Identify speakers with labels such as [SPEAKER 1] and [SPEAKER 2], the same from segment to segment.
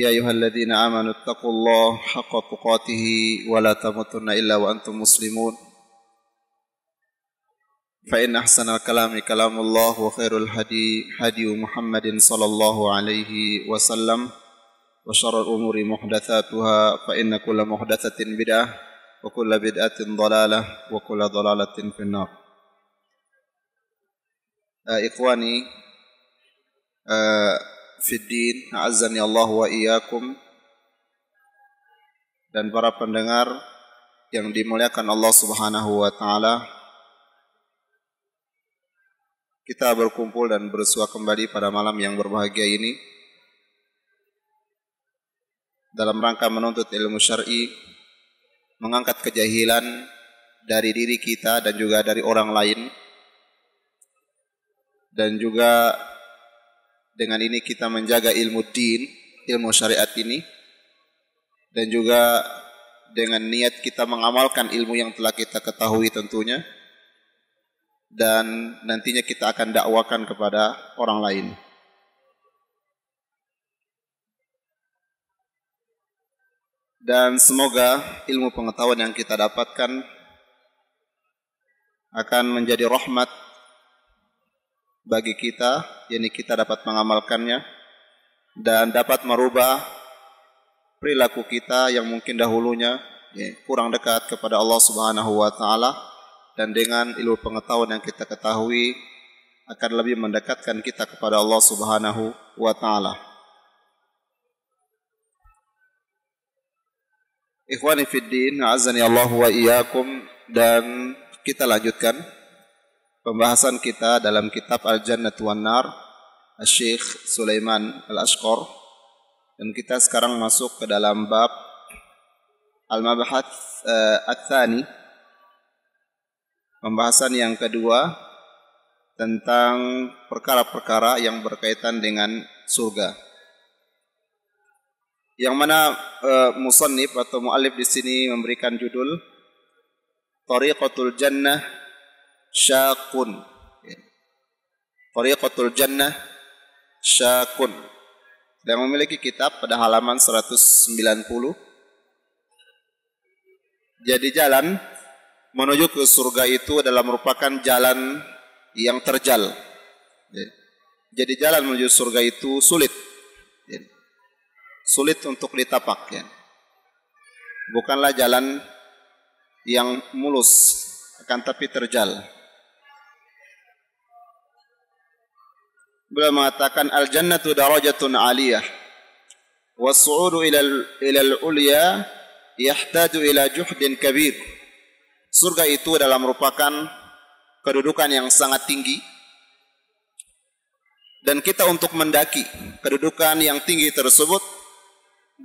[SPEAKER 1] يا أيها الذين آمنوا اتقوا الله حق تقاته ولا تموتن إلا وأنتم مسلمون فإن أحسن الكلام كلام الله وخير الهدي هدي محمد صلى الله عليه وسلم وشر الأمور محدثاتها فإن كل محدثة بدعة وكل بدعة ضلالة وكل ضلالة في النار آه، إخواني آه، fi din, a'azzani Allah wa iyyakum dan para pendengar yang dimuliakan Allah Subhanahu wa taala. Kita berkumpul dan bersua kembali pada malam yang berbahagia ini dalam rangka menuntut ilmu syar'i, mengangkat kejahilan dari diri kita dan juga dari orang lain dan juga dengan ini kita menjaga ilmu din, ilmu syariat ini. Dan juga dengan niat kita mengamalkan ilmu yang telah kita ketahui tentunya. Dan nantinya kita akan dakwakan kepada orang lain. dan semoga ilmu pengetahuan yang kita dapatkan akan menjadi rahmat bagi kita, yakni kita dapat mengamalkannya dan dapat merubah perilaku kita yang mungkin dahulunya ya, kurang dekat kepada Allah Subhanahu wa taala dan dengan ilmu pengetahuan yang kita ketahui akan lebih mendekatkan kita kepada Allah Subhanahu wa taala. Ikhwani fid din, azani Allah wa iyyakum dan kita lanjutkan pembahasan kita dalam kitab Al-Jannah Tuan Nar Syekh Sulaiman Al-Ashqar dan kita sekarang masuk ke dalam bab al Mabahat uh, eh, Al-Thani pembahasan yang kedua tentang perkara-perkara yang berkaitan dengan surga. Yang mana uh, musannif atau muallif di sini memberikan judul Tariqatul Jannah syakun. Fariqatul ya. Jannah syakun. Yang memiliki kitab pada halaman 190. Jadi jalan menuju ke surga itu adalah merupakan jalan yang terjal. Ya. Jadi jalan menuju surga itu sulit. Ya. Sulit untuk ditapak. Bukanlah jalan yang mulus, akan tapi terjal. beliau mengatakan al jannatu darajatun aliyah was-su'udu ila ila al-ulya yahtaju ila juhdin kabir. Surga itu adalah merupakan kedudukan yang sangat tinggi dan kita untuk mendaki kedudukan yang tinggi tersebut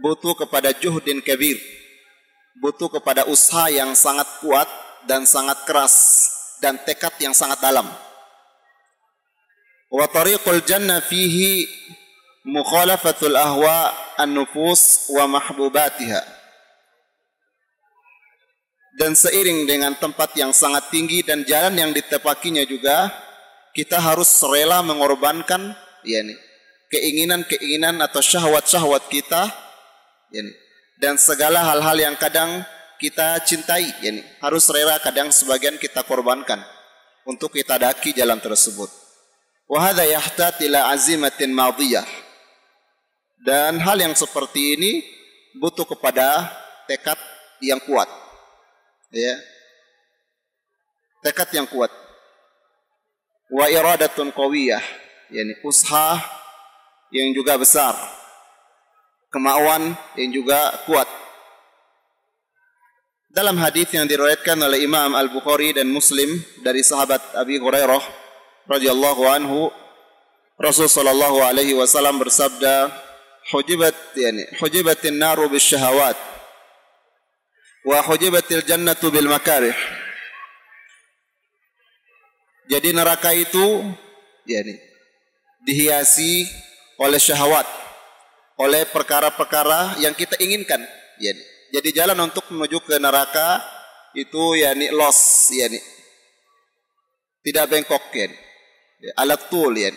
[SPEAKER 1] butuh kepada juhdin kabir butuh kepada usaha yang sangat kuat dan sangat keras dan tekad yang sangat dalam wa tariqul jannah fihi mukhalafatul ahwa an-nufus wa mahbubatiha dan seiring dengan tempat yang sangat tinggi dan jalan yang ditepakinya juga kita harus rela mengorbankan yakni keinginan-keinginan atau syahwat-syahwat kita yakni dan segala hal-hal yang kadang kita cintai yakni harus rela kadang sebagian kita korbankan untuk kita daki jalan tersebut Wahada yahtat ila azimatin madiyah. Dan hal yang seperti ini butuh kepada tekad yang kuat. Ya. Tekad yang kuat. Wa iradatun qawiyah, yakni usaha yang juga besar. Kemauan yang juga kuat. Dalam hadis yang diriwayatkan oleh Imam Al-Bukhari dan Muslim dari sahabat Abi Hurairah radhiyallahu anhu Rasul sallallahu alaihi wasallam bersabda hujibat yani hujibatin naru bisyahawat wa hujibatil jannatu bil makarih jadi neraka itu yani dihiasi oleh syahwat, oleh perkara-perkara yang kita inginkan. Yani. Jadi jalan untuk menuju ke neraka itu yakni loss yakni tidak bengkok yakni alat tul ya.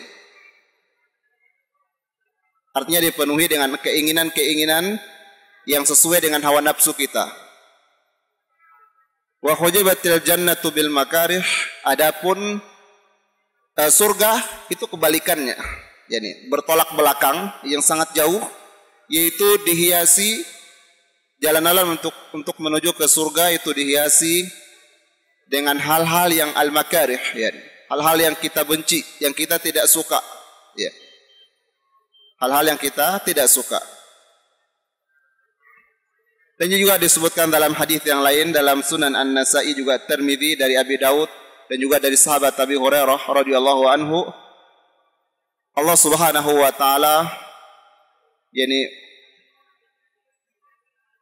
[SPEAKER 1] Artinya dipenuhi dengan keinginan-keinginan yang sesuai dengan hawa nafsu kita. Wa khujibatil jannatu bil makarih. Adapun uh, surga itu kebalikannya. Jadi bertolak belakang yang sangat jauh yaitu dihiasi jalan-jalan untuk untuk menuju ke surga itu dihiasi dengan hal-hal yang al makarih yani hal-hal yang kita benci, yang kita tidak suka. Ya. Hal-hal yang kita tidak suka. Dan juga disebutkan dalam hadis yang lain dalam Sunan An-Nasa'i juga Tirmizi dari Abi Daud dan juga dari sahabat Abi Hurairah radhiyallahu anhu Allah Subhanahu wa taala yakni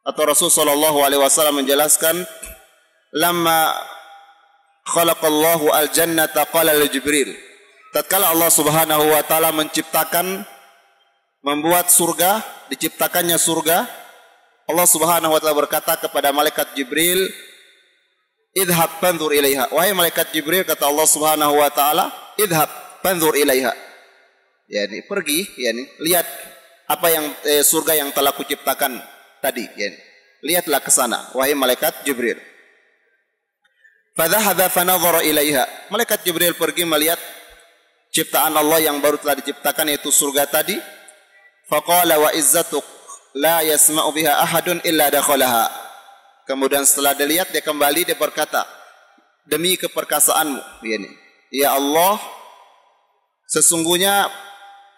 [SPEAKER 1] atau Rasul sallallahu alaihi wasallam menjelaskan lama khalaqallahu al-jannata qala li Jibril. Tatkala Allah Subhanahu wa taala menciptakan membuat surga, diciptakannya surga, Allah Subhanahu wa taala berkata kepada malaikat Jibril, "Idhab fanzur ilaiha." Wahai malaikat Jibril kata Allah Subhanahu wa taala, "Idhab fanzur ilaiha." Yani pergi, yani lihat apa yang eh, surga yang telah kuciptakan tadi, yani. Lihatlah ke sana wahai malaikat Jibril ilaiha. Malaikat Jibril pergi melihat ciptaan Allah yang baru telah diciptakan yaitu surga tadi. Faqala wa izzatuk la yasma'u biha ahadun illa dakhalaha. Kemudian setelah dilihat dia kembali dia berkata, demi keperkasaanmu, Yani ya Allah, sesungguhnya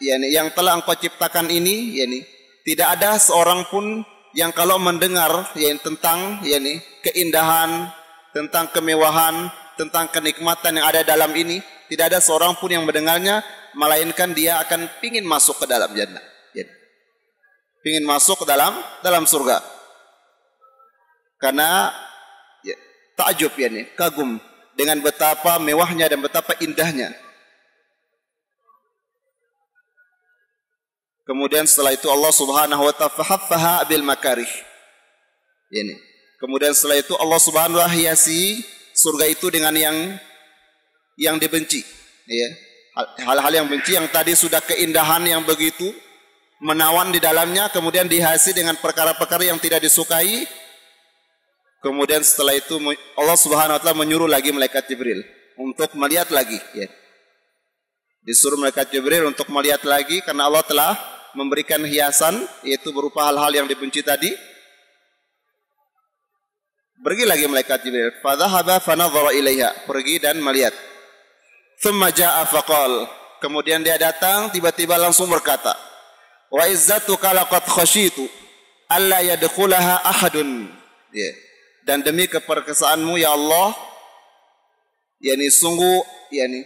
[SPEAKER 1] yani, yang telah Engkau ciptakan ini, Yani tidak ada seorang pun yang kalau mendengar yani, tentang yani keindahan tentang kemewahan, tentang kenikmatan yang ada dalam ini, tidak ada seorang pun yang mendengarnya, melainkan dia akan pingin masuk ke dalam jannah. Ya. Pingin masuk ke dalam dalam surga. Karena ya, takjub ya ini, kagum dengan betapa mewahnya dan betapa indahnya. Kemudian setelah itu Allah Subhanahu wa taala bil makarih. Ini. Ya, Kemudian setelah itu Allah Subhanahu wa hiasi surga itu dengan yang yang dibenci, ya. Hal-hal yang benci yang tadi sudah keindahan yang begitu menawan di dalamnya kemudian dihiasi dengan perkara-perkara yang tidak disukai. Kemudian setelah itu Allah Subhanahu wa menyuruh lagi malaikat Jibril untuk melihat lagi, ya. Disuruh malaikat Jibril untuk melihat lagi karena Allah telah memberikan hiasan yaitu berupa hal-hal yang dibenci tadi Pergi lagi malaikat Jibril. Fadhahaba fanadhara ilaiha. Pergi dan melihat. Thumma ja'a faqal. Kemudian dia datang tiba-tiba langsung berkata, "Wa izzatuka laqad khashitu alla yadkhulaha ahadun." Yeah. Dan demi keperkasaanmu ya Allah, yakni sungguh yakni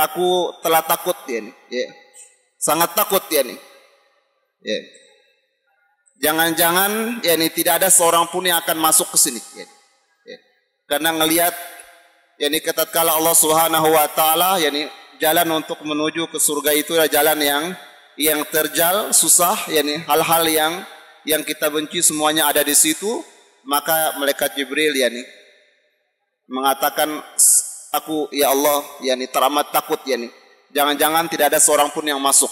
[SPEAKER 1] aku telah takut yakni, Yeah. Sangat takut yakni. Yeah. Jangan-jangan ya ini tidak ada seorang pun yang akan masuk ke sini. Ya, ya. Karena ngelihat ya ini katatkala Allah Subhanahu wa taala ya ini jalan untuk menuju ke surga itu adalah jalan yang yang terjal, susah, ya ini hal-hal yang yang kita benci semuanya ada di situ, maka malaikat Jibril ya ini mengatakan aku ya Allah ya ini teramat takut ya ini. Jangan-jangan tidak ada seorang pun yang masuk.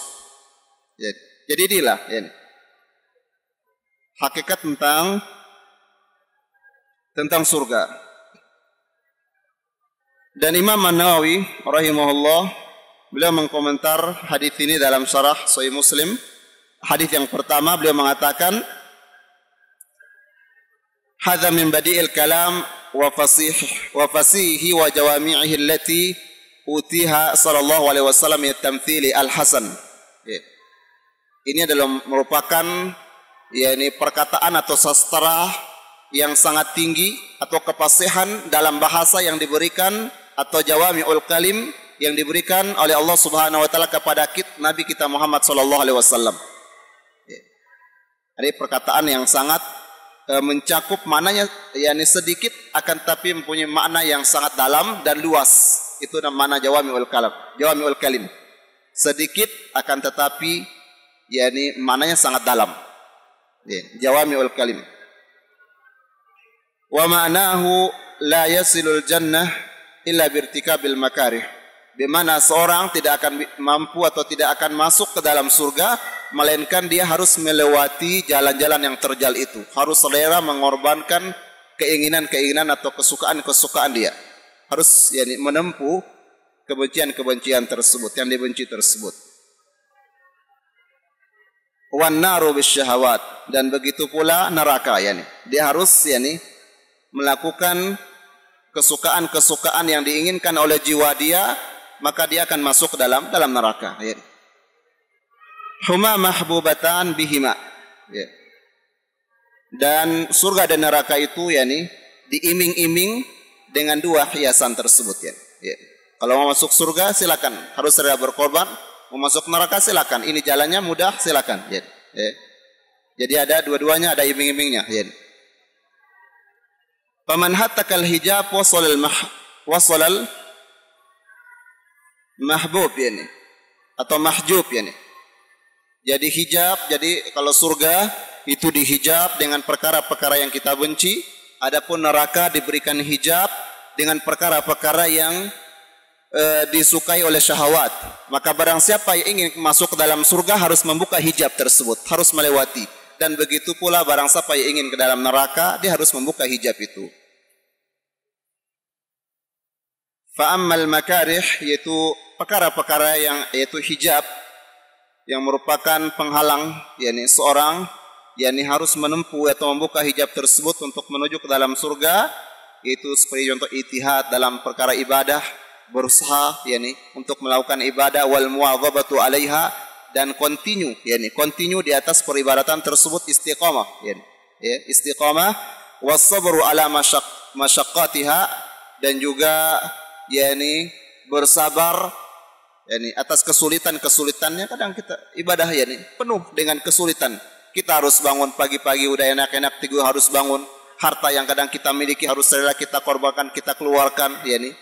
[SPEAKER 1] Ya, jadi inilah ya ini hakikat tentang tentang surga. Dan Imam An-Nawawi rahimahullah beliau mengkomentar hadis ini dalam syarah Sahih Muslim. Hadis yang pertama beliau mengatakan Hadza min badi'il kalam wa fasih wa fasihi wa jawami'ihi allati utiha sallallahu alaihi wasallam al-hasan. Ini adalah merupakan yakni perkataan atau sastra yang sangat tinggi atau kepasihan dalam bahasa yang diberikan atau jawami'ul kalim yang diberikan oleh Allah Subhanahu wa taala kepada kita, Nabi kita Muhammad sallallahu alaihi wasallam. Ini ya. perkataan yang sangat e, mencakup mananya yakni sedikit akan tapi mempunyai makna yang sangat dalam dan luas. Itu namanya jawami'ul kalam, jawami'ul kalim. Sedikit akan tetapi yakni mananya sangat dalam. Ya, ul kalim. Wa ma'nahu la yasilul jannah illa birtikabil makarih. Di mana seorang tidak akan mampu atau tidak akan masuk ke dalam surga melainkan dia harus melewati jalan-jalan yang terjal itu. Harus selera mengorbankan keinginan-keinginan atau kesukaan-kesukaan dia. Harus yakni menempuh kebencian-kebencian tersebut yang dibenci tersebut wan naru bisyahawat dan begitu pula neraka yakni dia harus yakni melakukan kesukaan-kesukaan yang diinginkan oleh jiwa dia maka dia akan masuk dalam dalam neraka ya huma mahbubatan bihima ya. dan surga dan neraka itu yakni diiming-iming dengan dua hiasan tersebut ya. ya. Kalau mau masuk surga silakan harus rela berkorban mau masuk neraka silakan. Ini jalannya mudah silakan. Jadi, ya. Iya. jadi ada dua-duanya ada iming-imingnya. Jadi, iya. Paman hattakal hijab wasalal mah wasalal mahbub yani atau mahjub yani. Jadi hijab, jadi kalau surga itu dihijab dengan perkara-perkara yang kita benci, adapun neraka diberikan hijab dengan perkara-perkara yang Eh, disukai oleh syahwat. Maka barang siapa yang ingin masuk ke dalam surga harus membuka hijab tersebut, harus melewati. Dan begitu pula barang siapa yang ingin ke dalam neraka, dia harus membuka hijab itu. Fa'ammal makarih yaitu perkara-perkara yang yaitu hijab yang merupakan penghalang yakni seorang yakni harus menempuh atau membuka hijab tersebut untuk menuju ke dalam surga yaitu seperti contoh itihad dalam perkara ibadah berusaha yakni untuk melakukan ibadah wal muwadhabatu alaiha dan continue yakni continue di atas peribadatan tersebut istiqamah yakni ya istiqamah wasabru ala masyaq masyaqqatiha dan juga yakni bersabar yakni atas kesulitan-kesulitannya kadang kita ibadah yakni penuh dengan kesulitan kita harus bangun pagi-pagi udah enak-enak tiga harus bangun harta yang kadang kita miliki harus rela kita korbankan kita keluarkan yakni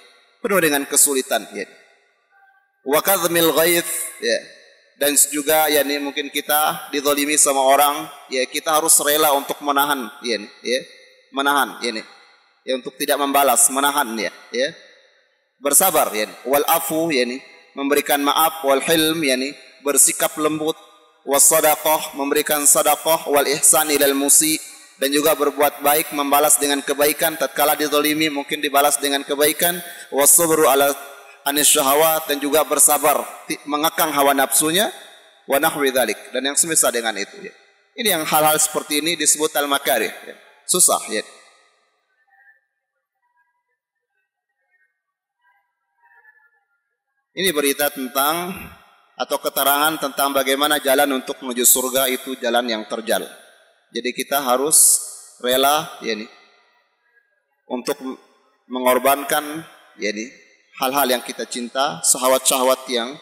[SPEAKER 1] penuh dengan kesulitan ya. Wa kadhmil ya. Dan juga ya ini mungkin kita dizalimi sama orang, ya kita harus rela untuk menahan ya, ya. Menahan ya, ya untuk tidak membalas, menahan ya, ya. Bersabar ya. Wal afu ya memberikan maaf wal hilm ya, ini bersikap lembut was sadaqah memberikan sadaqah wal ihsan ilal musyi dan juga berbuat baik membalas dengan kebaikan tatkala dizalimi mungkin dibalas dengan kebaikan wasabru ala anis syahwat dan juga bersabar mengekang hawa nafsunya wa nahwi dan yang semisal dengan itu ya. Ini yang hal-hal seperti ini disebut al makarih ya. Susah ya. Ini berita tentang atau keterangan tentang bagaimana jalan untuk menuju surga itu jalan yang terjal. Jadi kita harus rela ya nih untuk mengorbankan ya nih hal-hal yang kita cinta, syahwat-syahwat yang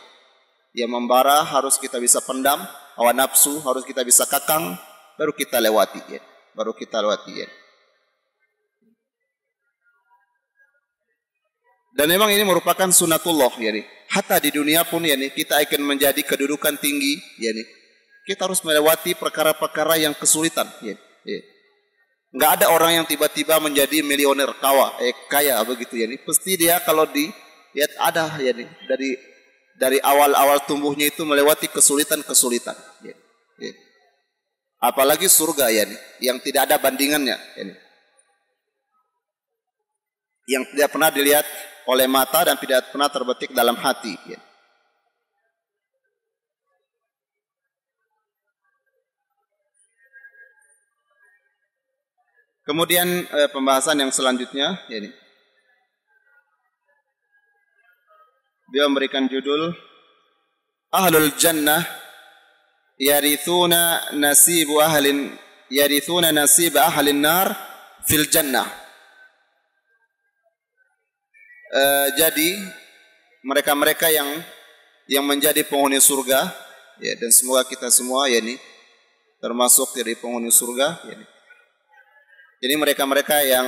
[SPEAKER 1] yang membara harus kita bisa pendam, hawa nafsu harus kita bisa kakang, baru kita lewati ya. Baru kita lewati ya. Dan memang ini merupakan sunatullah ya nih. Hatta di dunia pun ya nih, kita akan menjadi kedudukan tinggi ya nih kita harus melewati perkara-perkara yang kesulitan. Ya, ya. Nggak ada orang yang tiba-tiba menjadi milioner kawa, eh, kaya begitu ya. Ini pasti dia kalau dilihat ada ya nih dari dari awal-awal tumbuhnya itu melewati kesulitan-kesulitan. Ya, ya. Apalagi surga ya nih, yang tidak ada bandingannya. Ya, nih. Yang tidak pernah dilihat oleh mata dan tidak pernah terbetik dalam hati. Ya. Kemudian eh, pembahasan yang selanjutnya ya ini. Dia memberikan judul Ahlul Jannah yarithuna nasib ahlin yarithuna nasib ahlin nar fil jannah. Eh, jadi mereka-mereka yang yang menjadi penghuni surga ya dan semoga kita semua ya ini termasuk dari penghuni surga ya ini jadi mereka-mereka yang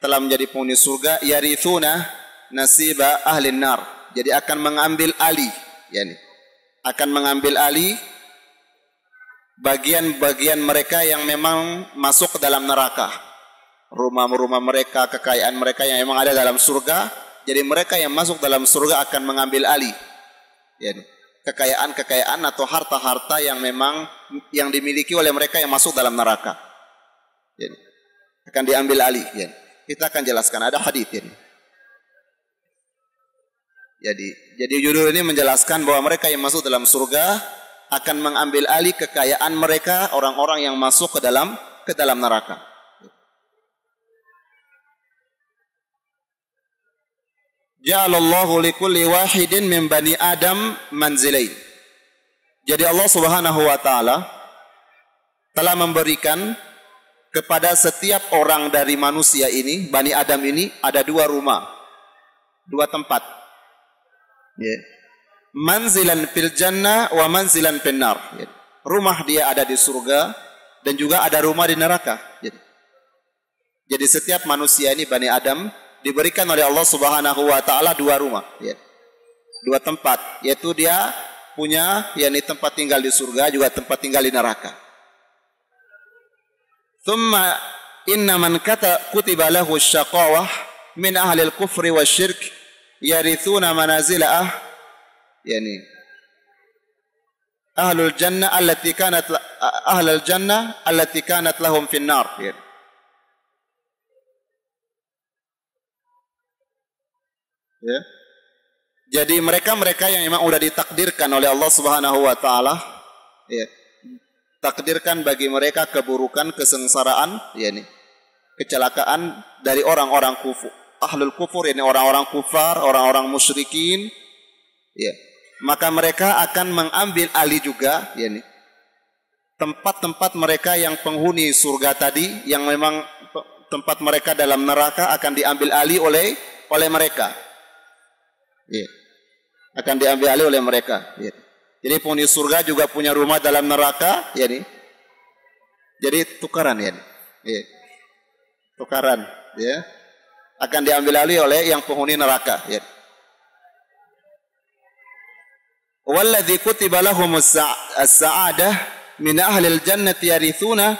[SPEAKER 1] telah menjadi penghuni surga yarithuna nasiba ahli nar. Jadi akan mengambil alih yakni akan mengambil alih bagian-bagian mereka yang memang masuk ke dalam neraka. Rumah-rumah mereka, kekayaan mereka yang memang ada dalam surga, jadi mereka yang masuk dalam surga akan mengambil alih. yakni kekayaan-kekayaan atau harta-harta yang memang yang dimiliki oleh mereka yang masuk dalam neraka. Jadi ya akan diambil alih ya. Kita akan jelaskan ada hadis ya. Jadi jadi judul ini menjelaskan bahwa mereka yang masuk dalam surga akan mengambil alih kekayaan mereka orang-orang yang masuk ke dalam ke dalam neraka. Ja'alallahu likulli wahidin min bani Adam manzilain. Jadi Allah Subhanahu wa taala telah memberikan kepada setiap orang dari manusia ini, Bani Adam ini ada dua rumah, dua tempat. Yeah. Manzilan fil jannah wa manzilan penar. Yeah. Rumah dia ada di surga dan juga ada rumah di neraka. Jadi, ya. yeah. jadi setiap manusia ini Bani Adam diberikan oleh Allah Subhanahu wa taala dua rumah, yeah. Dua tempat, yaitu dia punya yakni tempat tinggal di surga juga tempat tinggal di neraka. ثم إن من كتب له الشقاوة من أهل الكفر والشرك يرثون منازل أهل يعني أهل الجنة التي كانت أهل الجنة التي كانت لهم في النار يعني ya. Jadi mereka-mereka yang memang sudah ditakdirkan oleh Allah Subhanahu wa taala ya, takdirkan bagi mereka keburukan, kesengsaraan, yakni kecelakaan dari orang-orang kufur. Ahlul kufur yakni orang-orang kufar, orang-orang musyrikin. Ya. Maka mereka akan mengambil alih juga yakni tempat-tempat mereka yang penghuni surga tadi yang memang tempat mereka dalam neraka akan diambil alih oleh oleh mereka. Ya. Akan diambil alih oleh mereka. Ya. Jadi penghuni surga juga punya rumah dalam neraka, ya ini. Jadi tukaran ya. ya. Tukaran ya. Akan diambil alih oleh yang penghuni neraka, ya. Walladzi kutiba lahumus sa'adah min ahli al-jannati yarithuna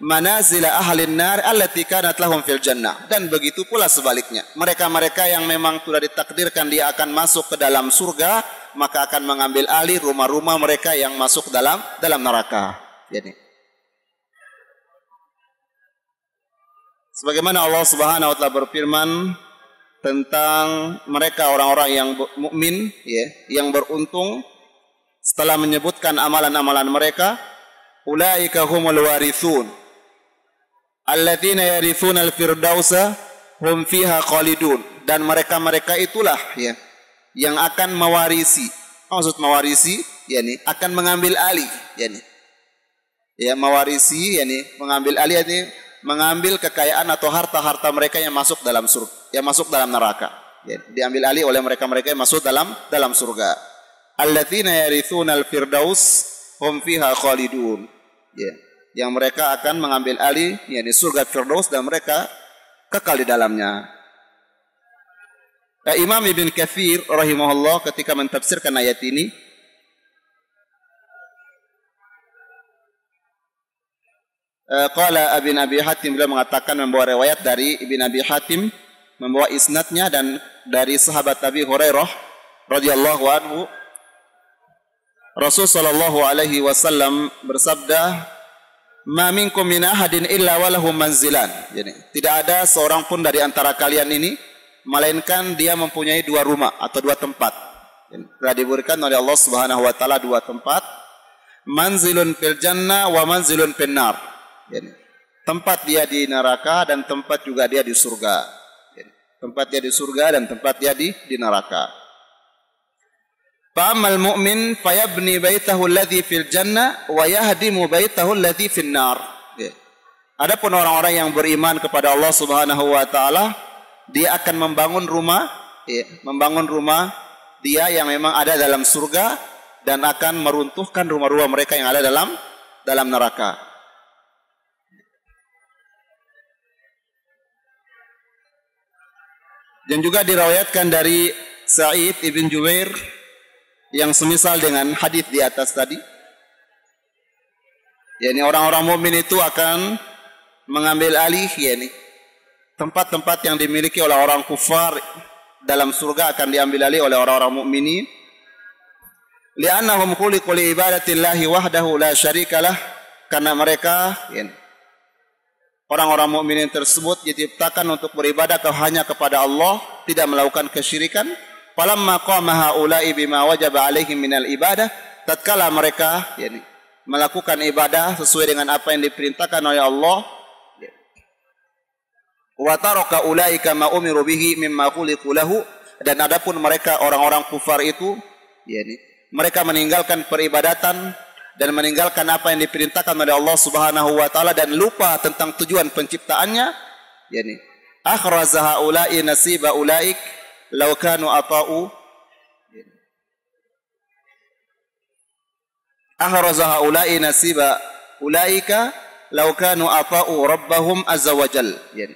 [SPEAKER 1] manazila ahlin nar allati kanat lahum fil jannah dan begitu pula sebaliknya mereka-mereka yang memang sudah ditakdirkan dia akan masuk ke dalam surga maka akan mengambil alih rumah-rumah mereka yang masuk dalam dalam neraka jadi sebagaimana Allah Subhanahu wa taala berfirman tentang mereka orang-orang yang mukmin ya yang beruntung setelah menyebutkan amalan-amalan mereka ulaika humul warithun alladzina yarithuna al-firdausa hum fiha khalidun dan mereka-mereka itulah ya yang akan mewarisi maksud mewarisi yakni akan mengambil alih yakni ya mewarisi yakni mengambil alih yakni mengambil kekayaan atau harta-harta mereka yang masuk dalam surga yang masuk dalam neraka ya, diambil alih oleh mereka-mereka yang masuk dalam dalam surga alladzina yarithuna al-firdaus hum fiha khalidun ya yang mereka akan mengambil alih yakni surga Firdaus dan mereka kekal di dalamnya. Nah, Imam Ibn Kathir rahimahullah ketika mentafsirkan ayat ini eh, Qala Ibn Abi Hatim beliau mengatakan membawa riwayat dari Ibn Abi Hatim membawa isnadnya dan dari sahabat Abi Hurairah radhiyallahu anhu Rasul sallallahu alaihi wasallam bersabda ma minkum min ahadin illa walahu manzilan. Jadi, tidak ada seorang pun dari antara kalian ini melainkan dia mempunyai dua rumah atau dua tempat. Jadi, telah diberikan oleh Allah Subhanahu wa taala dua tempat. Manzilun fil jannah wa manzilun fil nar. Jadi, tempat dia di neraka dan tempat juga dia di surga. Jadi, tempat dia di surga dan tempat dia di di neraka. Fa'amal mu'min fayabni baitahu alladhi fil jannah wa yahdimu baitahu alladhi fil nar. Adapun orang-orang yang beriman kepada Allah Subhanahu wa taala, dia akan membangun rumah, ya, membangun rumah dia yang memang ada dalam surga dan akan meruntuhkan rumah-rumah mereka yang ada dalam dalam neraka. Dan juga diriwayatkan dari Sa'id ibn Jubair yang semisal dengan hadis di atas tadi. yakni orang-orang mukmin itu akan mengambil alih yakni tempat-tempat yang dimiliki oleh orang kufar dalam surga akan diambil alih oleh orang-orang mukminin li'annahum khuliqu li ibadatillahi wahdahu la syarikalah karena mereka yakni orang-orang mukminin tersebut diciptakan untuk beribadah hanya kepada Allah tidak melakukan kesyirikan falamma qama haula'i bima wajaba alaihim minal ibadah tatkala mereka yakni melakukan ibadah sesuai dengan apa yang diperintahkan oleh Allah wa taraka ulaika ma umiru bihi mimma khuliqu lahu dan adapun mereka orang-orang kufar itu yakni mereka meninggalkan peribadatan dan meninggalkan apa yang diperintahkan oleh Allah Subhanahu wa taala dan lupa tentang tujuan penciptaannya yakni akhraza haula'i nasiba ulaik law kanu ata'u ahraza haula'i nasiba ulaika law kanu ata'u rabbahum azza yani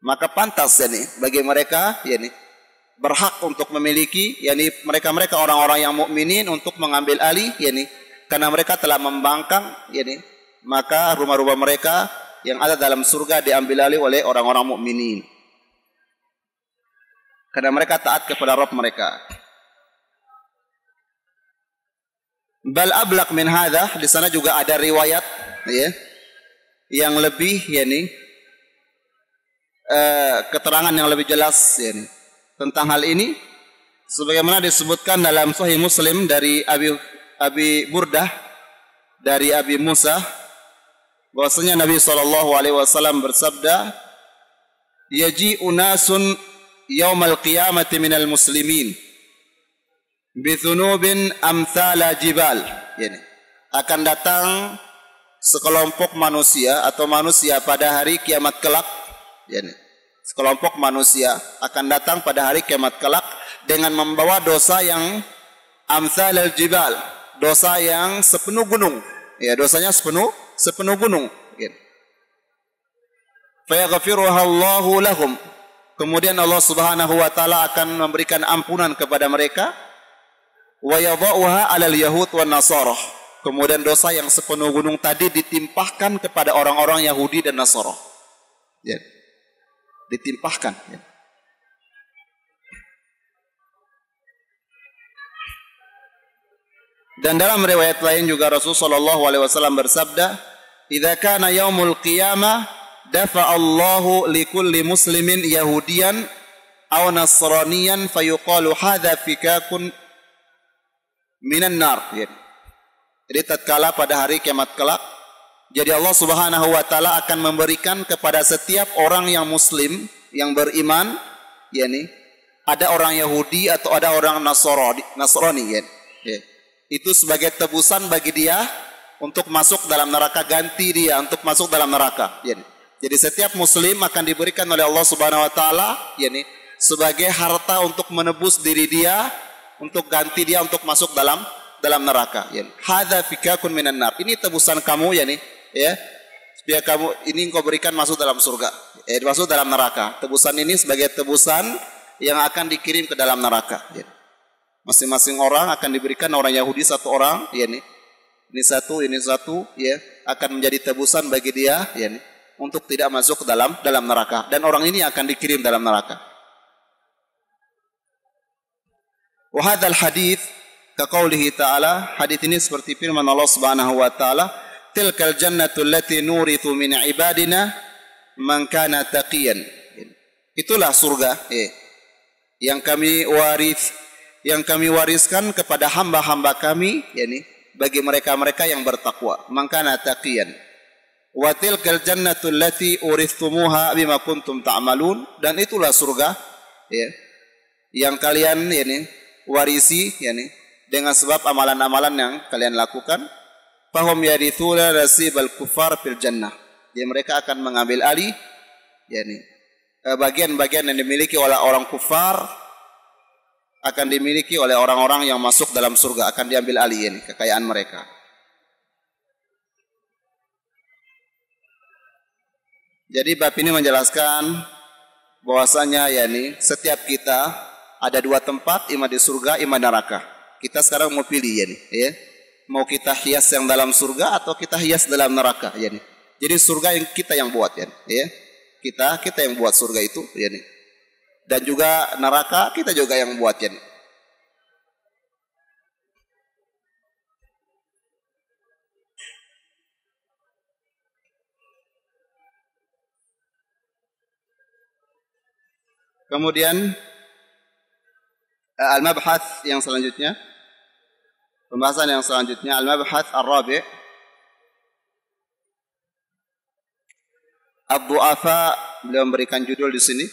[SPEAKER 1] maka pantas yani bagi mereka yani berhak untuk memiliki yakni mereka-mereka orang-orang yang mukminin untuk mengambil alih yakni karena mereka telah membangkang yakni maka rumah-rumah mereka yang ada dalam surga diambil alih oleh orang-orang mukminin karena mereka taat kepada Rabb mereka. Bal ablak min hadha, di sana juga ada riwayat ya yang lebih yakni uh, eh, keterangan yang lebih jelas ya ini, tentang hal ini sebagaimana disebutkan dalam Sahih Muslim dari Abi Abi Burdah dari Abi Musa bahwasanya Nabi saw bersabda yaji unasun yaumal qiyamati minal muslimin bithunubin amthala jibal yani akan datang sekelompok manusia atau manusia pada hari kiamat kelak yani sekelompok manusia akan datang pada hari kiamat kelak dengan membawa dosa yang al jibal dosa yang sepenuh gunung ya dosanya sepenuh sepenuh gunung yani. Allahu lahum Kemudian Allah Subhanahu wa taala akan memberikan ampunan kepada mereka. Wa yadha'uha 'alal yahud wan nasara. Kemudian dosa yang sepenuh gunung tadi ditimpahkan kepada orang-orang Yahudi dan Nasara. Ya. Ditimpahkan. Ya. Dan dalam riwayat lain juga Rasulullah Shallallahu alaihi wasallam bersabda, "Idza kana yaumul qiyamah dafa Allahu kulli muslimin yahudiyan aw nasraniyan fayuqalu hadza fikakun minan nar. Ya. Jadi tatkala pada hari kiamat kelak jadi Allah Subhanahu wa taala akan memberikan kepada setiap orang yang muslim yang beriman yakni ada orang Yahudi atau ada orang Nasrani, Nasrani yakni. Ya. Itu sebagai tebusan bagi dia untuk masuk dalam neraka ganti dia untuk masuk dalam neraka yakni. Jadi setiap muslim akan diberikan oleh Allah Subhanahu wa taala yakni sebagai harta untuk menebus diri dia, untuk ganti dia untuk masuk dalam dalam neraka yakni hadza fikakun minan nar. Ini tebusan kamu yakni ya. Biar kamu ini engkau berikan masuk dalam surga, eh, masuk dalam neraka. Tebusan ini sebagai tebusan yang akan dikirim ke dalam neraka yakni. Masing-masing orang akan diberikan orang Yahudi satu orang yakni ini satu, ini satu, ya akan menjadi tebusan bagi dia, ya nih untuk tidak masuk dalam dalam neraka dan orang ini akan dikirim dalam neraka. Wa hadzal hadits kaqaulihi ta'ala hadits ini seperti firman Allah Subhanahu wa taala tilkal jannatu allati nurithu min ibadina man kana taqiyan. Itulah surga eh, yang kami waris yang kami wariskan kepada hamba-hamba kami yakni bagi mereka-mereka yang bertakwa. Man kana taqiyan. Wa tilkal jannatu allati uristumuha bima kuntum ta'malun dan itulah surga ya yang kalian ya warisi yakni dengan sebab amalan-amalan yang kalian lakukan fahum yarithuna nasibal kufar fil jannah jadi mereka akan mengambil alih yakni eh, bagian-bagian yang dimiliki oleh orang kufar akan dimiliki oleh orang-orang yang masuk dalam surga akan diambil alih ya ini kekayaan mereka Jadi bab ini menjelaskan bahwasanya yakni setiap kita ada dua tempat, iman di surga, iman neraka. Kita sekarang mau pilih yakni, ya. Mau kita hias yang dalam surga atau kita hias dalam neraka yakni. Jadi surga yang kita yang buat yakni, ya. Kita kita yang buat surga itu yakni. Dan juga neraka kita juga yang buat yakni. Kemudian eh, al mabhat yang selanjutnya pembahasan yang selanjutnya al mabhat ar-rabi Ad-du'afa beliau memberikan judul di sini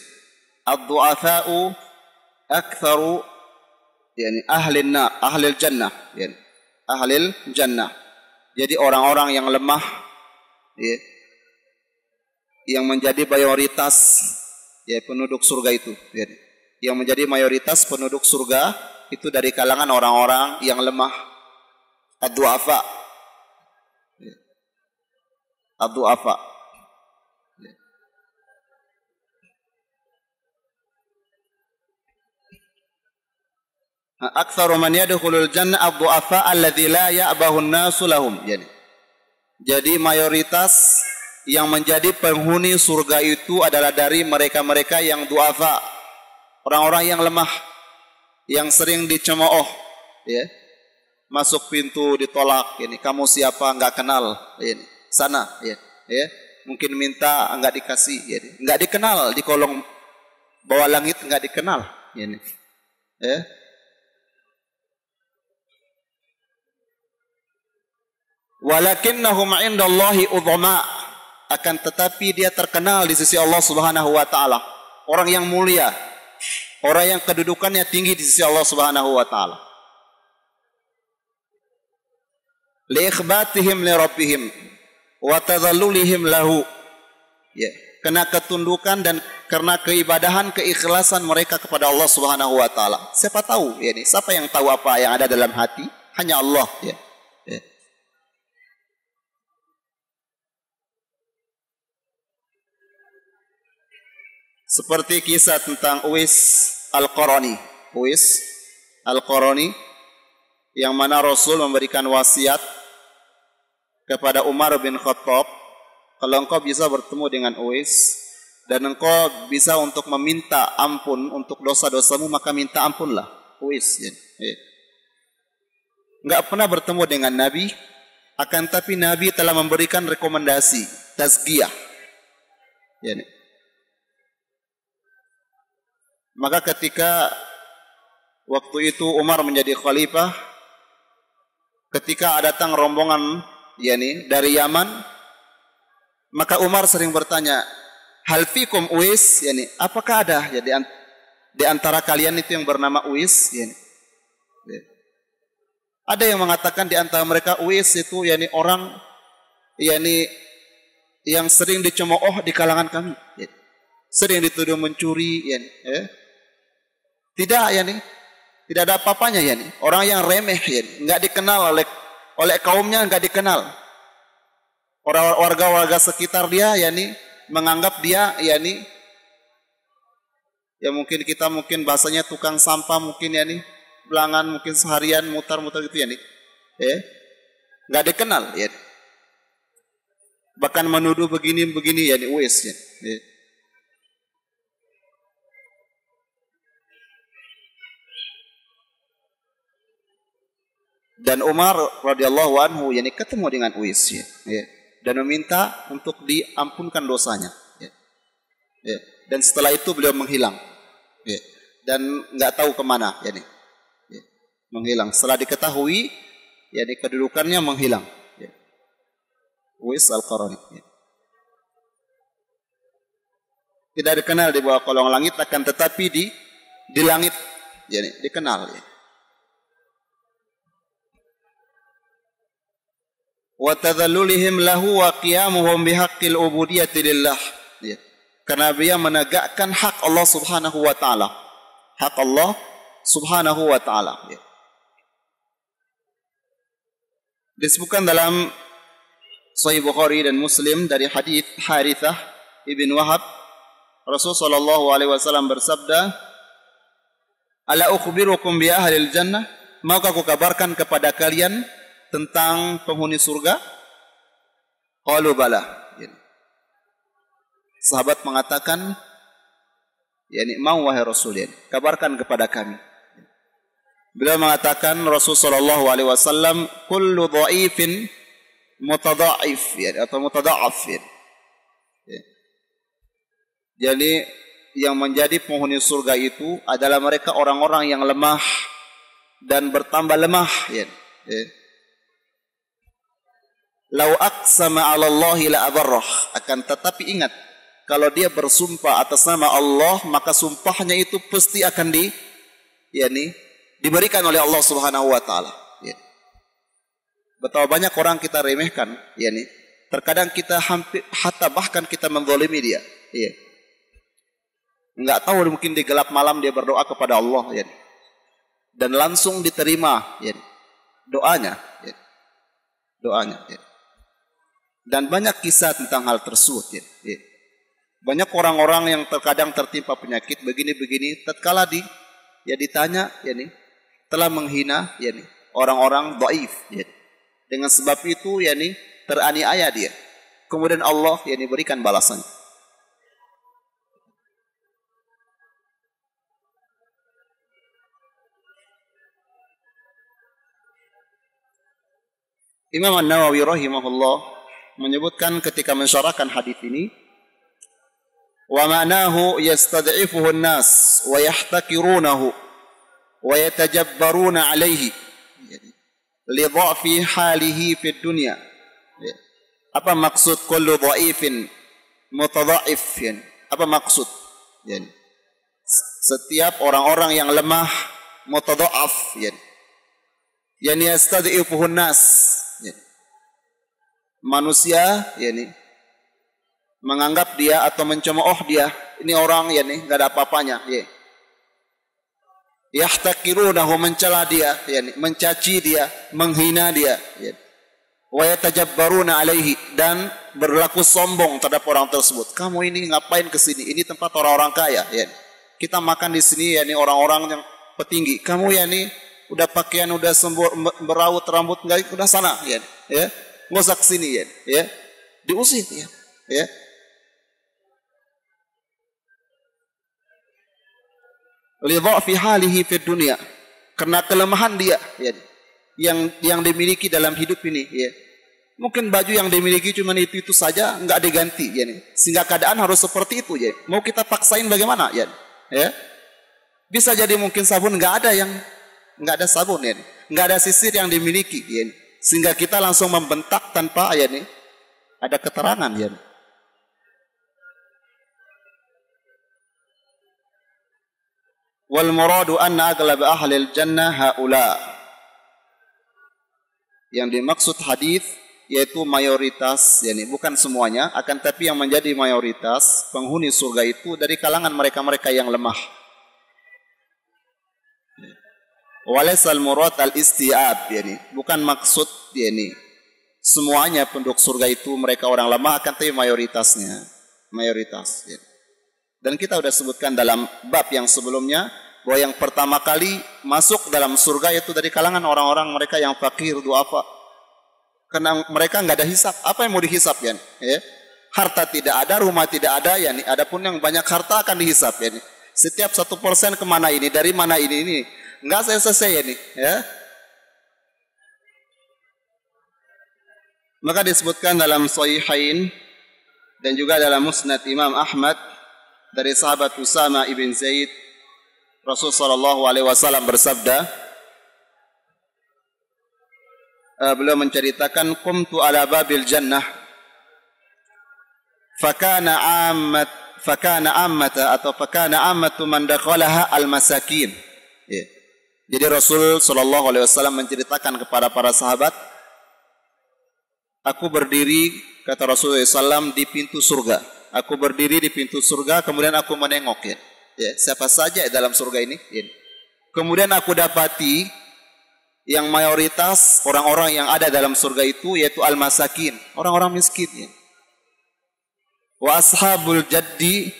[SPEAKER 1] Ad-du'afa'u aktharu, yani ahli an ahli jannah yani ahli jannah jadi orang-orang yang lemah ya, yang menjadi prioritas. ya penduduk surga itu. Jadi, ya. yang menjadi mayoritas penduduk surga itu dari kalangan orang-orang yang lemah. aduafa, aduafa. Ad-du'afa. Ya. Ya. Aktsaru man yadkhulul jannah لا duafa alladzi la ya'bahu jadi mayoritas yang menjadi penghuni surga itu adalah dari mereka-mereka yang duafa, orang-orang yang lemah, yang sering dicemooh, ya. Masuk pintu ditolak, ini kamu siapa nggak kenal, ini sana, ya, ya. Mungkin minta nggak dikasih, ya. nggak dikenal di kolong bawah langit nggak dikenal, ini, ya. Walakinnahum indallahi udhama' akan tetapi dia terkenal di sisi Allah Subhanahu wa taala. Orang yang mulia, orang yang kedudukannya tinggi di sisi Allah Subhanahu wa taala. Liikhbatihim li rabbihim wa tadhallulihim lahu. Ya, karena ketundukan dan karena keibadahan keikhlasan mereka kepada Allah Subhanahu wa taala. Siapa tahu ya ini, siapa yang tahu apa yang ada dalam hati? Hanya Allah ya. Seperti kisah tentang Uwais Al-Qarani. Uwais Al-Qarani yang mana Rasul memberikan wasiat kepada Umar bin Khattab kalau engkau bisa bertemu dengan Uwais dan engkau bisa untuk meminta ampun untuk dosa-dosamu maka minta ampunlah Uwais enggak ya. ya. pernah bertemu dengan Nabi akan tapi Nabi telah memberikan rekomendasi tazkiyah yani maka ketika waktu itu Umar menjadi khalifah, ketika datang rombongan yakni dari Yaman, maka Umar sering bertanya, "Hal fikum Uis?" yakni, "Apakah ada ya di, antara kalian itu yang bernama Uis, yakni. Ya. Ada yang mengatakan di antara mereka Uis itu yakni orang yakni yang sering dicemooh di kalangan kami, Ya. sering dituduh mencuri, yakni, ya, ya. Tidak ya nih. Tidak ada apa-apanya ya nih. Orang yang remeh ya nih. Nggak dikenal oleh oleh kaumnya nggak dikenal. Orang warga-warga sekitar dia ya nih menganggap dia ya nih ya mungkin kita mungkin bahasanya tukang sampah mungkin ya nih belangan mungkin seharian mutar-mutar gitu ya nih ya nggak dikenal ya bahkan menuduh begini begini ya nih wes ya, ya. dan Umar radhiyallahu anhu yakni ketemu dengan Uis ya, ya, dan meminta untuk diampunkan dosanya ya, ya, dan setelah itu beliau menghilang ya, dan nggak tahu kemana yakni ya, menghilang setelah diketahui yakni kedudukannya menghilang ya. Uis al-Qarani ya. tidak dikenal di bawah kolong langit akan tetapi di di langit yakni dikenal ya. wa tadhallulihim lahu wa qiyamuhum bihaqqil ubudiyyati lillah. Ya. Karena dia menegakkan hak Allah Subhanahu wa taala. Hak Allah Subhanahu wa taala. Ya. Disebutkan dalam Sahih Bukhari dan Muslim dari hadis Harithah ibn Wahab Rasul sallallahu alaihi wasallam bersabda Ala ukhbirukum bi ahli jannah maukah kepada kalian tentang penghuni surga? Qalu bala. Ya. Sahabat mengatakan, "Ya ni mau wahai Rasul, ya, kabarkan kepada kami." Beliau mengatakan Rasul sallallahu alaihi wasallam, "Kullu dha'ifin mutada'if." Ya, atau mutada'af. Ya. ya. Jadi yang menjadi penghuni surga itu adalah mereka orang-orang yang lemah dan bertambah lemah. Ya. ya. Lau aqsama 'ala Allahi la abarrah. Akan tetapi ingat, kalau dia bersumpah atas nama Allah, maka sumpahnya itu pasti akan di yakni diberikan oleh Allah Subhanahu wa taala. Ya. Betapa banyak orang kita remehkan, yakni terkadang kita hampir hatta bahkan kita menzalimi dia. Iya. Enggak tahu mungkin di gelap malam dia berdoa kepada Allah, yakni dan langsung diterima ya, doanya ya, doanya ya. Dan banyak kisah tentang hal tersebut. Ya. Ya. Banyak orang-orang yang terkadang tertimpa penyakit begini-begini, tatkala di ya ditanya, ya nih, telah menghina ya nih, orang-orang dhaif, ya. Dengan sebab itu ya nih, teraniaya dia. Kemudian Allah ya nih, berikan balasan. Imam An-Nawawi rahimahullah menyebutkan ketika mensyarahkan hadis ini wa ma'nahu yastad'ifuhu an-nas wa yahtakirunahu wa yatajabbaruna alaihi li dha'fi halihi fid dunya ya. apa maksud kullu dha'ifin mutadha'ifin ya. apa maksud yani setiap orang-orang yang lemah mutadha'af yani yani yastad'ifuhu an-nas manusia ya nih, menganggap dia atau mencemooh dia ini orang ya nih, nggak ada apa-apanya ya yahtaqirunahu mencela dia ya nih, mencaci dia menghina dia ya wa yatajabbaruna alaihi dan berlaku sombong terhadap orang tersebut kamu ini ngapain ke sini ini tempat orang-orang kaya ya ini. kita makan di sini ya ini orang-orang yang petinggi kamu ya ini udah pakaian udah sembur beraut rambut enggak, udah sana ya ya ngozak sini ya, ya. diusir ya, ya. fi halihi fi dunia. Karena kelemahan dia ya, yang yang dimiliki dalam hidup ini ya. Mungkin baju yang dimiliki cuma itu itu saja nggak diganti ya Sehingga keadaan harus seperti itu ya. Mau kita paksain bagaimana ya? Ya. Bisa jadi mungkin sabun nggak ada yang nggak ada sabun ya. Nggak ada sisir yang dimiliki ya. Sehingga kita langsung membentak tanpa ya nih, ada keterangan ya. Nih. Wal muradu anna aglab ahlil jannah haula. Yang dimaksud hadis yaitu mayoritas, yakni bukan semuanya, akan tapi yang menjadi mayoritas penghuni surga itu dari kalangan mereka-mereka yang lemah. Walaisal murad al istiab bukan maksud yakni semuanya penduduk surga itu mereka orang lama akan tapi mayoritasnya mayoritas ya. Dan kita sudah sebutkan dalam bab yang sebelumnya bahwa yang pertama kali masuk dalam surga itu dari kalangan orang-orang mereka yang fakir apa Karena mereka nggak ada hisap. Apa yang mau dihisap ya? ya? Harta tidak ada, rumah tidak ada, ya. pun yang banyak harta akan dihisap ya. Setiap satu persen kemana ini, dari mana ini ini. Enggak saya selesai ya, ini ya maka disebutkan dalam Sahihain dan juga dalam Musnad Imam Ahmad dari sahabat Usama ibn Zaid Rasul sallallahu alaihi wasallam bersabda eh, beliau menceritakan qumtu ala babil jannah fakana ammat fakana ammat atau fakana ammatu man dakhalaha al masakin yeah. Jadi Rasul Shallallahu Alaihi Wasallam menceritakan kepada para sahabat, aku berdiri kata Rasulullah SAW di pintu surga. Aku berdiri di pintu surga, kemudian aku menengok ya, ya siapa saja dalam surga ini. Ya. Kemudian aku dapati yang mayoritas orang-orang yang ada dalam surga itu yaitu al-masakin, orang-orang miskin ya. Wa ashabul jaddi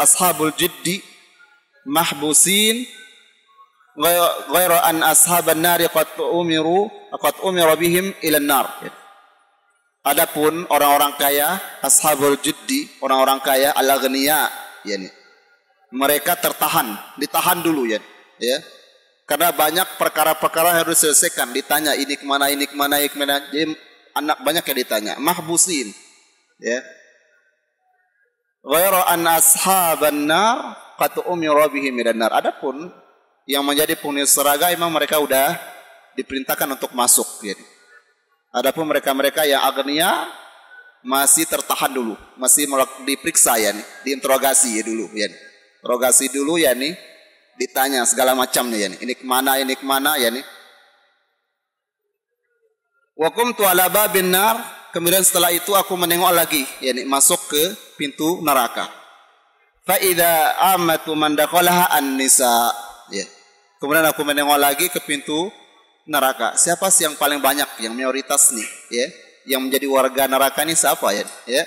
[SPEAKER 1] ashabul jiddi mahbusin ghaira an ashaban nar qad umiru qad umira bihim ila nar adapun orang-orang kaya ashabul juddi orang-orang kaya al ghania ya ini mereka tertahan ditahan dulu ya ya karena banyak perkara-perkara harus diselesaikan ditanya ini kemana ini kemana ini kemana jadi anak banyak yang ditanya mahbusin ya ghaira an ashaban nar qad umira bihim ila nar adapun yang menjadi penghuni seraga memang mereka udah diperintahkan untuk masuk. Jadi. Adapun mereka-mereka yang agnia masih tertahan dulu, masih diperiksa ya nih, diinterogasi ya dulu ya. Nih. Interogasi dulu ya nih, ditanya segala macamnya ya nih. Ini kemana, ini kemana ya nih. Wakum tualaba benar. Kemudian setelah itu aku menengok lagi, ya masuk ke pintu neraka. Fa'idha amatu mandakolah an-nisa. Yeah. Kemudian aku menengok lagi ke pintu neraka. Siapa sih yang paling banyak, yang mayoritas nih, ya? Yang menjadi warga neraka ini siapa ya? ya?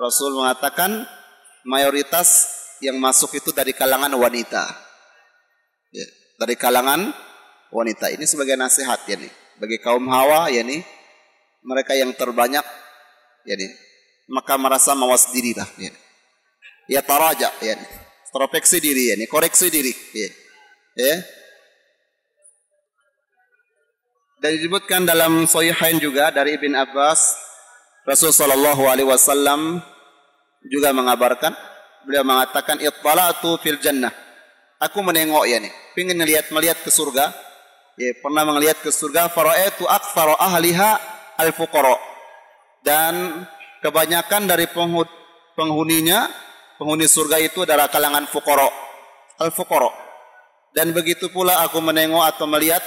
[SPEAKER 1] Rasul mengatakan mayoritas yang masuk itu dari kalangan wanita. Ya, dari kalangan wanita. Ini sebagai nasihat ya nih. Bagi kaum hawa ya nih, mereka yang terbanyak ya nih, maka merasa mawas diri lah ya. Ya taraja ya nih. diri ya nih, koreksi diri ya. Ya. Dan disebutkan dalam Sahihain juga dari Ibn Abbas, Rasul sallallahu alaihi wasallam juga mengabarkan, beliau mengatakan ittala'tu fil jannah. Aku menengok ya nih, pingin melihat melihat ke surga. Ya, pernah melihat ke surga fara'aitu aktsara ahliha al fuqara. Dan kebanyakan dari penghuninya penghuni surga itu adalah kalangan fuqara. Al fuqara dan begitu pula aku menengok atau melihat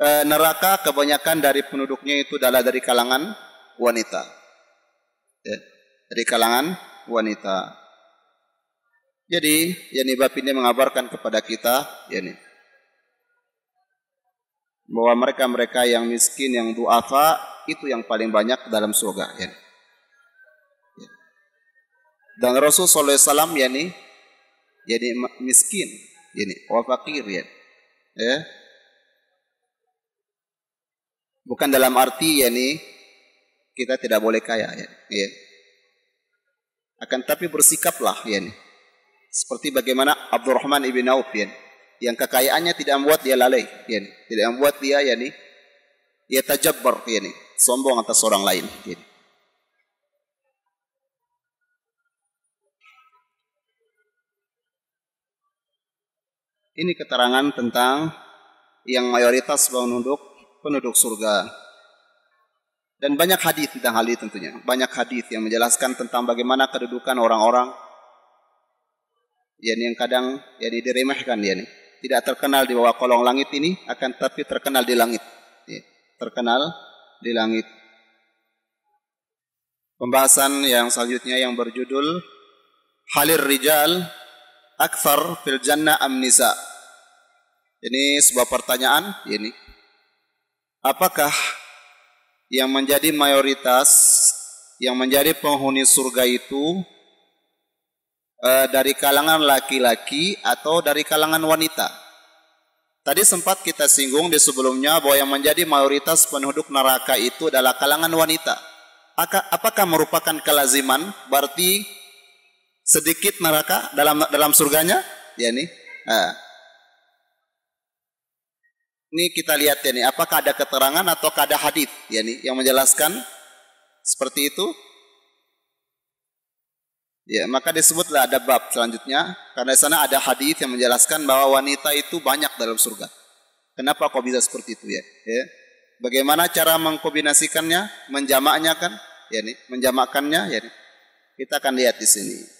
[SPEAKER 1] e, neraka kebanyakan dari penduduknya itu adalah dari kalangan wanita. Ya, dari kalangan wanita. Jadi, yakni bab ini mengabarkan kepada kita, yakni bahwa mereka-mereka yang miskin, yang duafa, itu yang paling banyak dalam surga. Yani. Ya. Dan Rasul SAW, yakni jadi miskin yani wa faqir ya. ya. Bukan dalam arti yani kita tidak boleh kaya ya. Iya. Akan tapi bersikaplah yani seperti bagaimana Abdurrahman ibn Auf ya, yang kekayaannya tidak membuat dia lalai ya, tidak membuat dia yani ia tajabbar yani sombong atas orang lain ya, Ini keterangan tentang yang mayoritas penduduk penduduk surga. Dan banyak hadis tentang hal ini tentunya. Banyak hadis yang menjelaskan tentang bagaimana kedudukan orang-orang yang yang kadang jadi diremehkan ini tidak terkenal di bawah kolong langit ini akan tapi terkenal di langit. Ya, terkenal di langit. Pembahasan yang selanjutnya yang berjudul Halir Rijal akfar fil jannah am Ini sebuah pertanyaan ini. Apakah yang menjadi mayoritas yang menjadi penghuni surga itu e, dari kalangan laki-laki atau dari kalangan wanita? Tadi sempat kita singgung di sebelumnya bahwa yang menjadi mayoritas penduduk neraka itu adalah kalangan wanita. Apakah merupakan kelaziman? Berarti sedikit neraka dalam dalam surganya ya nih nah. ini kita lihat ya nih apakah ada keterangan atau ada hadis ya nih yang menjelaskan seperti itu ya maka disebutlah ada bab selanjutnya karena di sana ada hadis yang menjelaskan bahwa wanita itu banyak dalam surga kenapa kok bisa seperti itu ya, ya. bagaimana cara mengkombinasikannya menjamaknya kan ya nih menjamakannya ya nih kita akan lihat di sini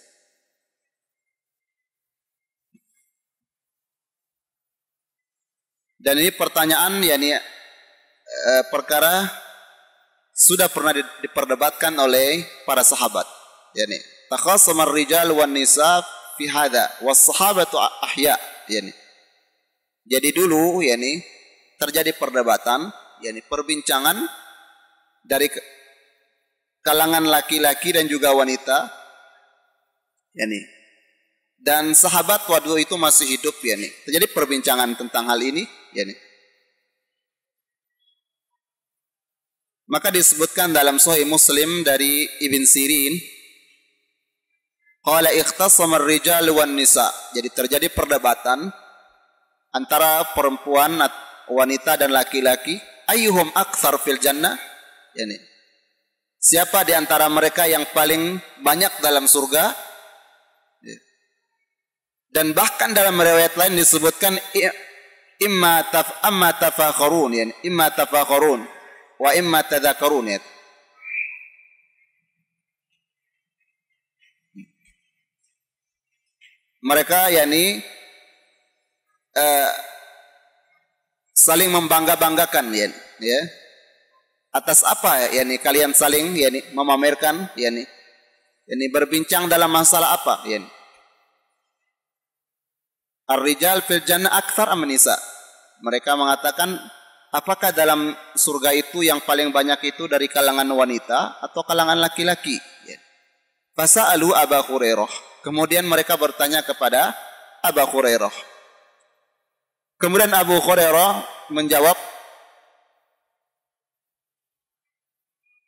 [SPEAKER 1] Dan ini pertanyaan yakni e, perkara sudah pernah di, diperdebatkan oleh para sahabat. Yani semar rijal wan nisa fi hadza was sahabatu ahya. Yani jadi dulu yakni terjadi perdebatan yakni perbincangan dari kalangan laki-laki dan juga wanita yakni dan sahabat waktu itu masih hidup yakni terjadi perbincangan tentang hal ini Yani. Maka disebutkan dalam Sahih Muslim dari Ibn Sirin, qala ikhtasama ar-rijal wan nisa. Jadi terjadi perdebatan antara perempuan wanita dan laki-laki ayyuhum aktsar fil jannah yani siapa di antara mereka yang paling banyak dalam surga ya. dan bahkan dalam riwayat lain disebutkan imma taf amma tafakharun yani imma tafakharun wa imma tadhakkarun yani. mereka yakni uh, eh, saling membangga-banggakan ya ya atas apa yakni kalian saling yakni memamerkan yakni yakni berbincang dalam masalah apa yakni Ar-rijal fil jannah akthar nisa? Mereka mengatakan, apakah dalam surga itu yang paling banyak itu dari kalangan wanita atau kalangan laki-laki? Ya. Fasa'alu Aba Hurairah. Kemudian mereka bertanya kepada Aba Hurairah. Kemudian Abu Hurairah menjawab,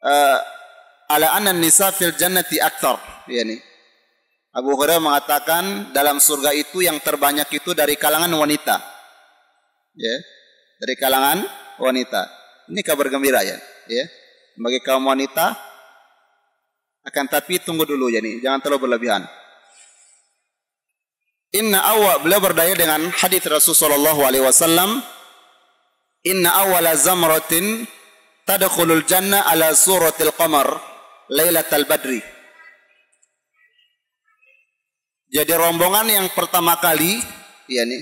[SPEAKER 1] eh, ala anan nisa fil jannati akthar. Yani, Abu Hurairah mengatakan dalam surga itu yang terbanyak itu dari kalangan wanita. Ya. Dari kalangan wanita. Ini kabar gembira ya. ya. Bagi kaum wanita akan tapi tunggu dulu ya nih. jangan terlalu berlebihan. Inna awwa beliau berdaya dengan hadis Rasul sallallahu alaihi wasallam Inna awwala zamratin tadkhulul janna ala suratil qamar lailatal badri. Jadi rombongan yang pertama kali yakni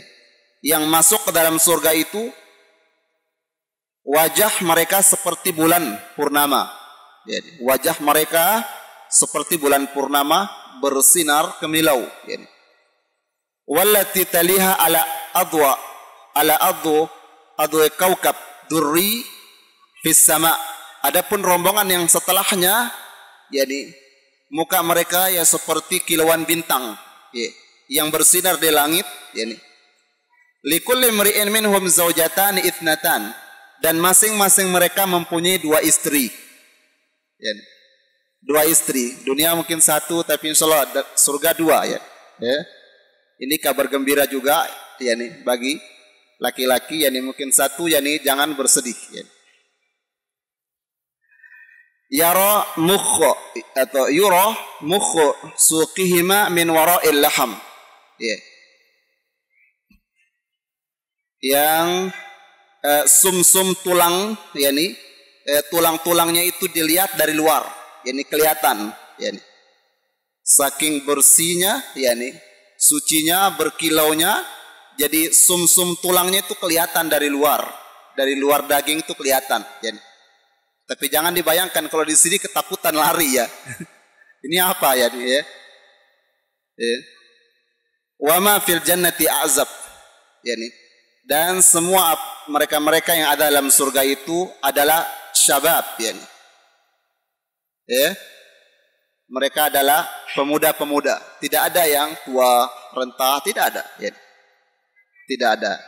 [SPEAKER 1] yang masuk ke dalam surga itu wajah mereka seperti bulan purnama. Jadi iya wajah mereka seperti bulan purnama bersinar kemilau. Yani. Wallati taliha ala adwa ala adwa adwa kaukab durri fis sama. Adapun rombongan yang setelahnya, yani muka mereka ya seperti kilauan bintang yang bersinar di langit ya ini likulli mri'in minhum zaujatan itsnatan dan masing-masing mereka mempunyai dua istri ya dua istri dunia mungkin satu tapi insyaallah surga dua ya, ya. ini kabar gembira juga ya ini bagi laki-laki ya ini mungkin satu ya ini jangan bersedih ya ini yara mukho atau yura mukho suqihima min wara'il laham. Ya. Yang eh, sum-sum uh, sum tulang yakni eh, tulang-tulangnya itu dilihat dari luar, yakni kelihatan, yakni saking bersihnya yakni sucinya, berkilaunya, jadi sum-sum tulangnya itu kelihatan dari luar, dari luar daging itu kelihatan yakni tapi jangan dibayangkan kalau di sini ketakutan lari ya. Ini apa ya dia? Ya? ya. Wa ma fil jannati azab. Ya ini. Dan semua mereka-mereka yang ada dalam surga itu adalah syabab ya nih. Ya. Mereka adalah pemuda-pemuda. Tidak ada yang tua, rentah, tidak ada. Ya. Tidak ada.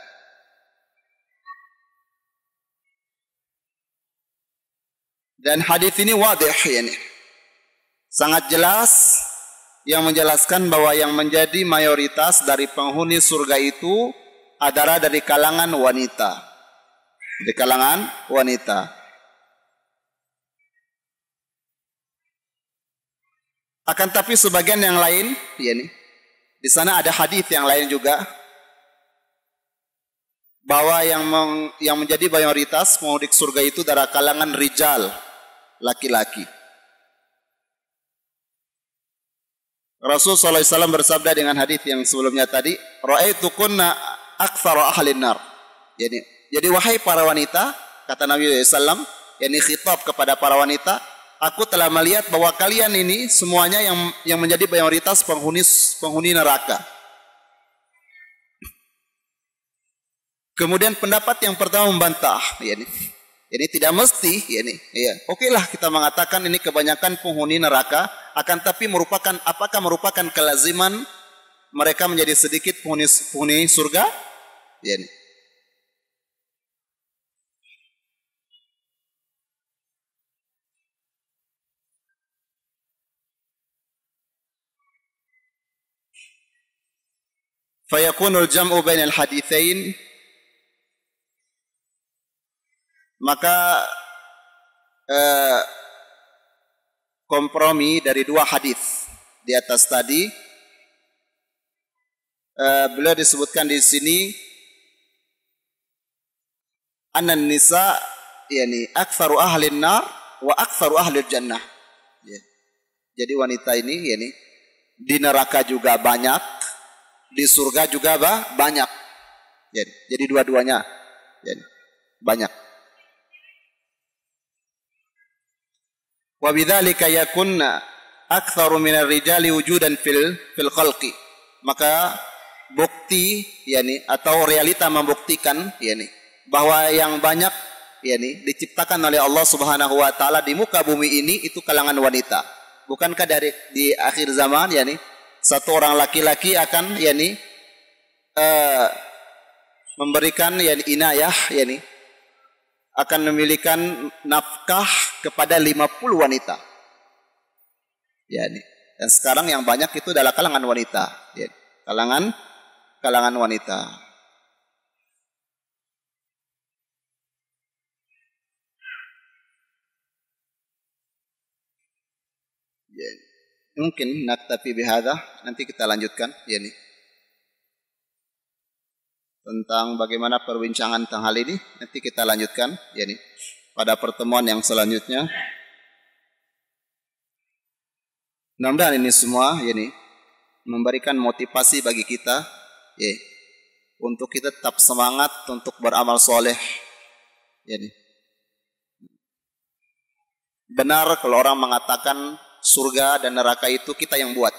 [SPEAKER 1] Dan hadis ini wadih yani. Sangat jelas yang menjelaskan bahwa yang menjadi mayoritas dari penghuni surga itu adalah dari kalangan wanita. Dari kalangan wanita. Akan tapi sebagian yang lain, ya ini di sana ada hadis yang lain juga bahwa yang meng, yang menjadi mayoritas pemudik surga itu dari kalangan rijal, laki-laki. Rasul sallallahu alaihi wasallam bersabda dengan hadis yang sebelumnya tadi, "Ra'aitu kunna aktsara nar." Jadi, jadi wahai para wanita, kata Nabi sallallahu yakni khitab kepada para wanita, aku telah melihat bahwa kalian ini semuanya yang yang menjadi mayoritas penghuni penghuni neraka. Kemudian pendapat yang pertama membantah, yakni jadi tidak mesti, ya ini, ya. Oke lah kita mengatakan ini kebanyakan penghuni neraka, akan tapi merupakan apakah merupakan kelaziman mereka menjadi sedikit penghuni, penghuni surga? Ya ini. Fayakunul jam'u bainal hadithain Maka eh, kompromi dari dua hadis di atas tadi eh, beliau disebutkan di sini anan nisa yakni aktsaru ahli nar wa aktsaru ahli jannah. Ya. Jadi wanita ini yakni di neraka juga banyak, di surga juga bah, banyak. Jadi, dua-duanya banyak. Wa bidzalika yakunna aktsaru minar rijali wujudan fil fil khalqi. Maka bukti yakni atau realita membuktikan yakni bahwa yang banyak yakni diciptakan oleh Allah Subhanahu wa taala di muka bumi ini itu kalangan wanita. Bukankah dari di akhir zaman yakni satu orang laki-laki akan yakni uh, eh, memberikan yakni inayah yakni akan memilihkan nafkah kepada 50 wanita. Ya, dan sekarang yang banyak itu adalah kalangan wanita. Ya, kalangan kalangan wanita. Ya, mungkin tapi bihadah. nanti kita lanjutkan ya nih tentang bagaimana perbincangan tentang hal ini. Nanti kita lanjutkan ya nih pada pertemuan yang selanjutnya. Mudah-mudahan ini semua ya nih memberikan motivasi bagi kita ya untuk kita tetap semangat untuk beramal soleh ya nih. Benar kalau orang mengatakan surga dan neraka itu kita yang buat.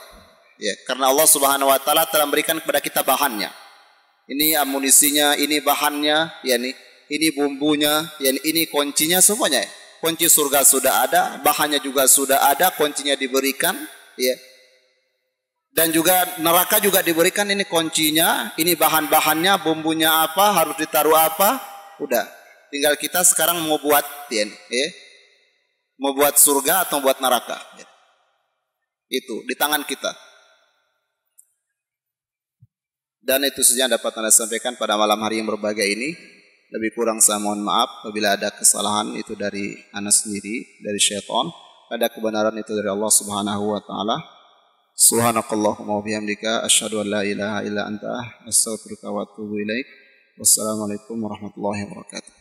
[SPEAKER 1] Ya, karena Allah Subhanahu wa taala telah memberikan kepada kita bahannya ini amunisinya, ini bahannya, ya ini ini bumbunya, ya ini kuncinya semuanya. Ya. Kunci surga sudah ada, bahannya juga sudah ada, kuncinya diberikan, ya. Dan juga neraka juga diberikan ini kuncinya, ini bahan-bahannya, bumbunya apa, harus ditaruh apa, udah. Tinggal kita sekarang mau buat, ya, ya. mau buat surga atau buat neraka. Ya. Itu di tangan kita. Dan itu saja yang dapat Anda sampaikan pada malam hari yang berbahagia ini. Lebih kurang saya mohon maaf apabila ada kesalahan itu dari Anda sendiri, dari syaitan. Ada kebenaran itu dari Allah Subhanahu wa taala. Subhanakallahumma wa bihamdika asyhadu an la ilaha illa anta astaghfiruka wa atubu ilaik. Wassalamualaikum warahmatullahi wabarakatuh.